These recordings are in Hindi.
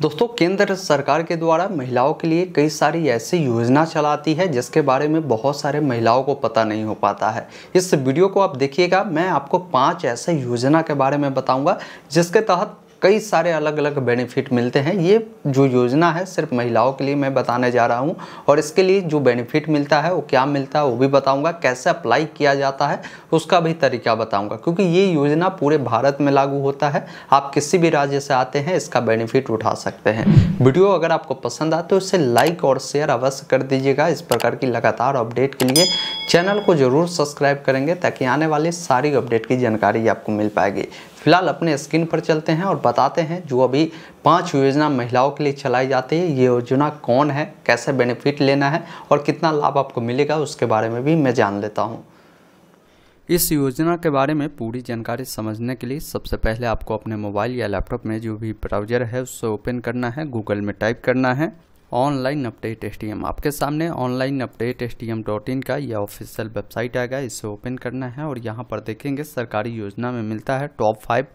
दोस्तों केंद्र सरकार के द्वारा महिलाओं के लिए कई सारी ऐसी योजना चलाती है जिसके बारे में बहुत सारे महिलाओं को पता नहीं हो पाता है इस वीडियो को आप देखिएगा मैं आपको पांच ऐसे योजना के बारे में बताऊंगा जिसके तहत कई सारे अलग अलग बेनिफिट मिलते हैं ये जो योजना है सिर्फ महिलाओं के लिए मैं बताने जा रहा हूँ और इसके लिए जो बेनिफिट मिलता है वो क्या मिलता है वो भी बताऊँगा कैसे अप्लाई किया जाता है उसका भी तरीका बताऊँगा क्योंकि ये योजना पूरे भारत में लागू होता है आप किसी भी राज्य से आते हैं इसका बेनिफिट उठा सकते हैं वीडियो अगर आपको पसंद आए तो इसे लाइक और शेयर अवश्य कर दीजिएगा इस प्रकार की लगातार अपडेट के लिए चैनल को जरूर सब्सक्राइब करेंगे ताकि आने वाली सारी अपडेट की जानकारी आपको मिल पाएगी फिलहाल अपने स्क्रीन पर चलते हैं और बताते हैं जो अभी पांच योजना महिलाओं के लिए चलाई जाती है ये योजना कौन है कैसे बेनिफिट लेना है और कितना लाभ आपको मिलेगा उसके बारे में भी मैं जान लेता हूँ इस योजना के बारे में पूरी जानकारी समझने के लिए सबसे पहले आपको अपने मोबाइल या लैपटॉप में जो भी ब्राउजर है उससे ओपन करना है गूगल में टाइप करना है ऑनलाइन अपडेट एस आपके सामने ऑनलाइन अपडेट एस का यह ऑफिशियल वेबसाइट आएगा इसे ओपन करना है और यहाँ पर देखेंगे सरकारी योजना में मिलता है top five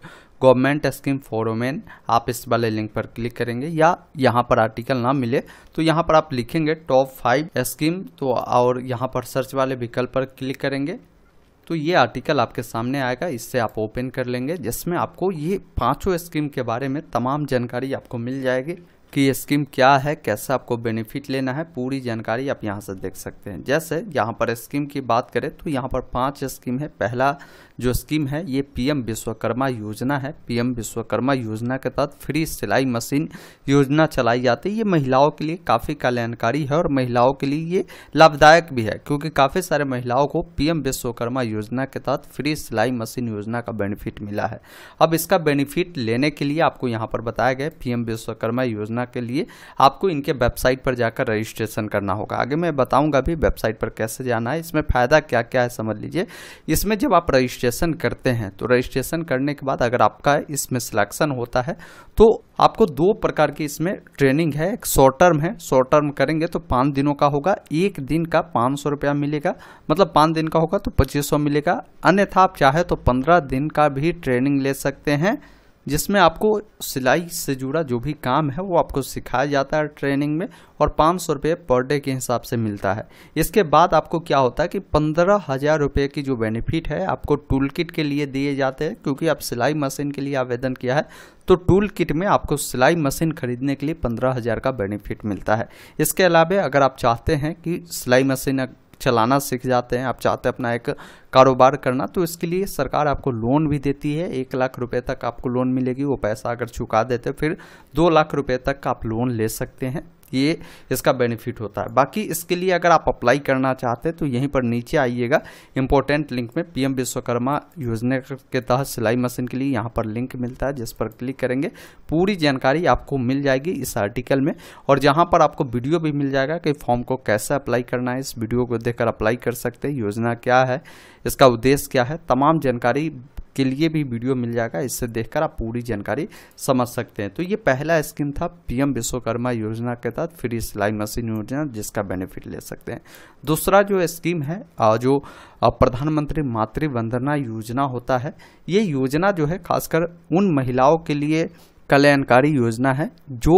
government scheme for women आप इस वाले लिंक पर क्लिक करेंगे या यहाँ पर आर्टिकल ना मिले तो यहाँ पर आप लिखेंगे टॉप फाइव स्कीम तो और यहाँ पर सर्च वाले विकल्प पर क्लिक करेंगे तो ये आर्टिकल आपके सामने आएगा इससे आप ओपन कर लेंगे जिसमें आपको ये पांचों स्कीम के बारे में तमाम जानकारी आपको मिल जाएगी कि ये स्कीम क्या है कैसे आपको बेनिफिट लेना है पूरी जानकारी आप यहाँ से देख सकते हैं जैसे यहाँ पर स्कीम की बात करें तो यहाँ पर पांच स्कीम है पहला जो स्कीम है ये पीएम विश्वकर्मा योजना है पीएम विश्वकर्मा योजना के तहत फ्री सिलाई मशीन योजना चलाई जाती है ये महिलाओं के लिए काफ़ी कल्याणकारी है और महिलाओं के लिए ये लाभदायक भी है क्योंकि काफ़ी सारे महिलाओं को पीएम विश्वकर्मा योजना के तहत फ्री सिलाई मशीन योजना का बेनिफिट मिला है अब इसका बेनिफिट लेने के लिए आपको यहाँ पर बताया गया पीएम विश्वकर्मा योजना करना के लिए आपको इनके वेबसाइट पर जाकर रजिस्ट्रेशन करना होगा आगे मैं बताऊंगा भी वेबसाइट पर कैसे जाना है इसमें फ़ायदा क्या क्या है समझ लीजिए इसमें जब आप रजिस्ट्रेशन करते हैं तो रजिस्ट्रेशन करने के बाद अगर आपका इसमें सिलेक्शन होता है तो आपको दो प्रकार की इसमें ट्रेनिंग है एक शॉर्ट टर्म है शॉर्ट टर्म करेंगे तो पाँच दिनों का होगा एक दिन का पाँच सौ रुपया मिलेगा मतलब पाँच दिन का होगा तो पच्चीस सौ मिलेगा अन्यथा आप चाहे तो पंद्रह दिन का भी ट्रेनिंग ले सकते हैं जिसमें आपको सिलाई से जुड़ा जो भी काम है वो आपको सिखाया जाता है ट्रेनिंग में और पाँच सौ रुपये पर डे के हिसाब से मिलता है इसके बाद आपको क्या होता है कि पंद्रह हज़ार रुपये की जो बेनिफिट है आपको टूल किट के लिए दिए जाते हैं क्योंकि आप सिलाई मशीन के लिए आवेदन किया है तो टूल किट में आपको सिलाई मशीन खरीदने के लिए पंद्रह हज़ार का बेनिफिट मिलता है इसके अलावा अगर आप चाहते हैं कि सिलाई मशीन चलाना सीख जाते हैं आप चाहते हैं अपना एक कारोबार करना तो इसके लिए सरकार आपको लोन भी देती है एक लाख रुपए तक आपको लोन मिलेगी वो पैसा अगर चुका देते फिर दो लाख रुपए तक आप लोन ले सकते हैं ये इसका बेनिफिट होता है बाकी इसके लिए अगर आप अप्लाई करना चाहते हैं तो यहीं पर नीचे आइएगा इंपॉर्टेंट लिंक में पीएम विश्वकर्मा योजना के तहत सिलाई मशीन के लिए यहाँ पर लिंक मिलता है जिस पर क्लिक करेंगे पूरी जानकारी आपको मिल जाएगी इस आर्टिकल में और जहाँ पर आपको वीडियो भी मिल जाएगा कि फॉर्म को कैसे अप्लाई करना है इस वीडियो को देखकर अप्लाई कर सकते हैं योजना क्या है इसका उद्देश्य क्या है तमाम जानकारी के लिए भी वीडियो मिल जाएगा इससे देखकर आप पूरी जानकारी समझ सकते हैं तो ये पहला स्कीम था पीएम विश्वकर्मा योजना के तहत फ्री सिलाई मशीन योजना जिसका बेनिफिट ले सकते हैं दूसरा जो स्कीम है जो प्रधानमंत्री मातृवंदना योजना होता है ये योजना जो है खासकर उन महिलाओं के लिए कल्याणकारी योजना है जो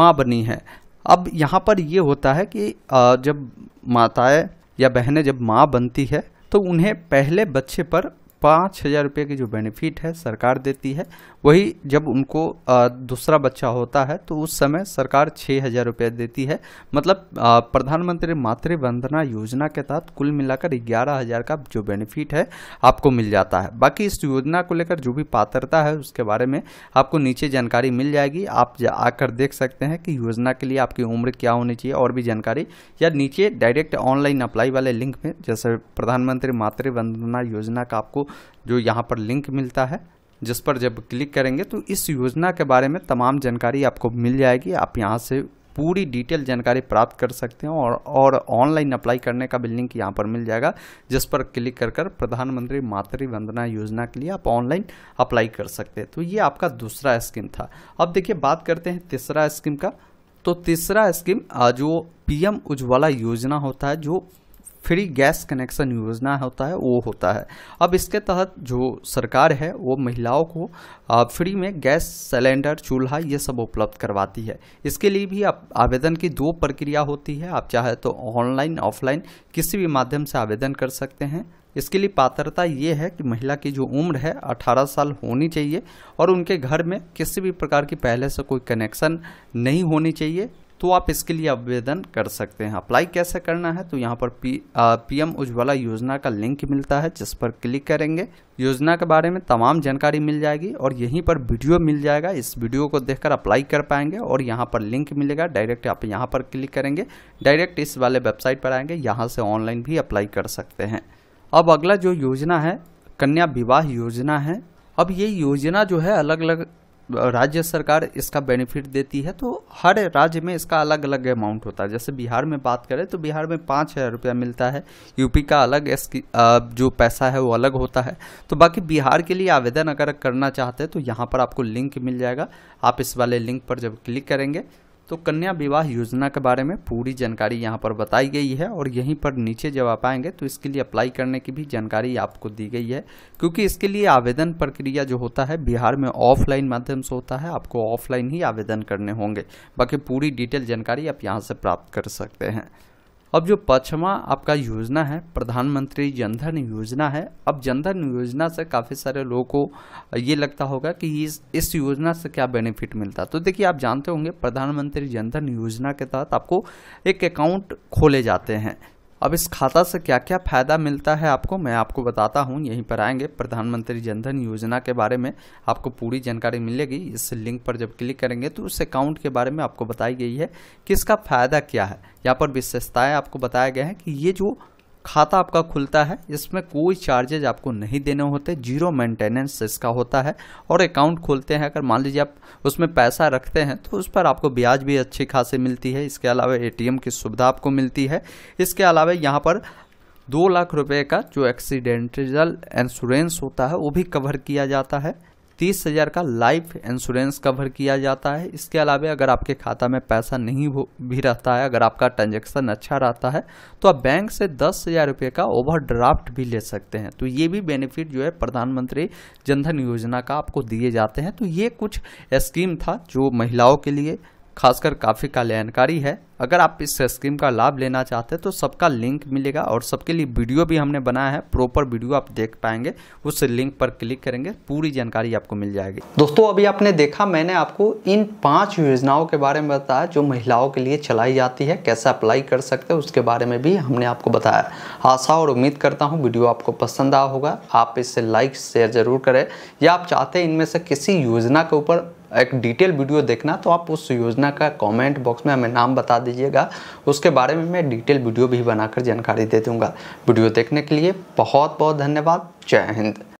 माँ बनी है अब यहाँ पर ये होता है कि जब माताएं या बहनें जब माँ बनती है तो उन्हें पहले बच्चे पर पाँच हज़ार रुपये की जो बेनिफिट है सरकार देती है वही जब उनको दूसरा बच्चा होता है तो उस समय सरकार छः हज़ार रुपये देती है मतलब प्रधानमंत्री मातृ वंदना योजना के तहत कुल मिलाकर ग्यारह हज़ार का जो बेनिफिट है आपको मिल जाता है बाकी इस योजना को लेकर जो भी पात्रता है उसके बारे में आपको नीचे जानकारी मिल जाएगी आप जा आकर देख सकते हैं कि योजना के लिए आपकी उम्र क्या होनी चाहिए और भी जानकारी या नीचे डायरेक्ट ऑनलाइन अप्लाई वाले लिंक में जैसे प्रधानमंत्री मातृ वंदना योजना का आपको जो यहाँ पर लिंक मिलता है जिस पर जब क्लिक करेंगे तो इस योजना के बारे में तमाम जानकारी आपको मिल जाएगी आप यहाँ से पूरी डिटेल जानकारी प्राप्त कर सकते हैं और और ऑनलाइन अप्लाई करने का भी लिंक यहाँ पर मिल जाएगा जिस पर क्लिक कर कर प्रधानमंत्री मातृ वंदना योजना के लिए आप ऑनलाइन अप्लाई कर सकते हैं तो ये आपका दूसरा स्कीम था अब देखिए बात करते हैं तीसरा स्कीम का तो तीसरा स्कीम जो पीएम उज्ज्वला योजना होता है जो फ्री गैस कनेक्शन योजना होता है वो होता है अब इसके तहत जो सरकार है वो महिलाओं को फ्री में गैस सिलेंडर चूल्हा ये सब उपलब्ध करवाती है इसके लिए भी आप आवेदन की दो प्रक्रिया होती है आप चाहे तो ऑनलाइन ऑफलाइन किसी भी माध्यम से आवेदन कर सकते हैं इसके लिए पात्रता ये है कि महिला की जो उम्र है 18 साल होनी चाहिए और उनके घर में किसी भी प्रकार की पहले से कोई कनेक्शन नहीं होनी चाहिए तो आप इसके लिए आवेदन कर सकते हैं अप्लाई कैसे करना है तो यहाँ पर पी पीएम उज्ज्वला योजना का लिंक मिलता है जिस पर क्लिक करेंगे योजना के बारे में तमाम जानकारी मिल जाएगी और यहीं पर वीडियो मिल जाएगा इस वीडियो को देखकर अप्लाई कर पाएंगे और यहाँ पर लिंक मिलेगा डायरेक्ट आप यहाँ पर क्लिक करेंगे डायरेक्ट इस वाले वेबसाइट पर आएंगे यहाँ से ऑनलाइन भी अप्लाई कर सकते हैं अब अगला जो योजना है कन्या विवाह योजना है अब ये योजना जो है अलग अलग राज्य सरकार इसका बेनिफिट देती है तो हर राज्य में इसका अलग अलग अमाउंट होता है जैसे बिहार में बात करें तो बिहार में पाँच हज़ार रुपया मिलता है यूपी का अलग जो पैसा है वो अलग होता है तो बाकी बिहार के लिए आवेदन अगर करना चाहते हैं तो यहाँ पर आपको लिंक मिल जाएगा आप इस वाले लिंक पर जब क्लिक करेंगे तो कन्या विवाह योजना के बारे में पूरी जानकारी यहाँ पर बताई गई है और यहीं पर नीचे जब आप आएंगे तो इसके लिए अप्लाई करने की भी जानकारी आपको दी गई है क्योंकि इसके लिए आवेदन प्रक्रिया जो होता है बिहार में ऑफलाइन माध्यम से होता है आपको ऑफलाइन ही आवेदन करने होंगे बाकी पूरी डिटेल जानकारी आप यहाँ से प्राप्त कर सकते हैं अब जो पचमा आपका योजना है प्रधानमंत्री जनधन योजना है अब जनधन योजना से काफ़ी सारे लोगों को ये लगता होगा कि इस इस योजना से क्या बेनिफिट मिलता तो देखिए आप जानते होंगे प्रधानमंत्री जनधन योजना के तहत आपको एक अकाउंट खोले जाते हैं अब इस खाता से क्या क्या फ़ायदा मिलता है आपको मैं आपको बताता हूँ यहीं पर आएंगे प्रधानमंत्री जनधन योजना के बारे में आपको पूरी जानकारी मिलेगी इस लिंक पर जब क्लिक करेंगे तो उस अकाउंट के बारे में आपको बताई गई है कि इसका फ़ायदा क्या है यहाँ पर विशेषताएँ आपको बताया गया है कि ये जो खाता आपका खुलता है इसमें कोई चार्जेज आपको नहीं देने होते जीरो मेंटेनेंस इसका होता है और अकाउंट खोलते हैं अगर मान लीजिए आप उसमें पैसा रखते हैं तो उस पर आपको ब्याज भी अच्छी खासी मिलती है इसके अलावा एटीएम की सुविधा आपको मिलती है इसके अलावा यहाँ पर दो लाख रुपए का जो एक्सीडेंटल इंश्योरेंस होता है वो भी कवर किया जाता है तीस हज़ार का लाइफ इंश्योरेंस कवर किया जाता है इसके अलावा अगर आपके खाता में पैसा नहीं भी रहता है अगर आपका ट्रांजेक्शन अच्छा रहता है तो आप बैंक से दस हज़ार रुपये का ओवरड्राफ्ट भी ले सकते हैं तो ये भी बेनिफिट जो है प्रधानमंत्री जनधन योजना का आपको दिए जाते हैं तो ये कुछ स्कीम था जो महिलाओं के लिए खासकर काफ़ी कल्याणकारी है अगर आप इस स्कीम का लाभ लेना चाहते हैं तो सबका लिंक मिलेगा और सबके लिए वीडियो भी हमने बनाया है प्रॉपर वीडियो आप देख पाएंगे उस लिंक पर क्लिक करेंगे पूरी जानकारी आपको मिल जाएगी दोस्तों अभी आपने देखा मैंने आपको इन पांच योजनाओं के बारे में बताया जो महिलाओं के लिए चलाई जाती है कैसे अप्लाई कर सकते हैं उसके बारे में भी हमने आपको बताया आशा और उम्मीद करता हूँ वीडियो आपको पसंद आया होगा आप इससे लाइक शेयर ज़रूर करें या आप चाहते हैं इनमें से किसी योजना के ऊपर एक डिटेल वीडियो देखना तो आप उस योजना का कमेंट बॉक्स में हमें नाम बता दीजिएगा उसके बारे में मैं डिटेल वीडियो भी बनाकर जानकारी दे दूँगा वीडियो देखने के लिए बहुत बहुत धन्यवाद जय हिंद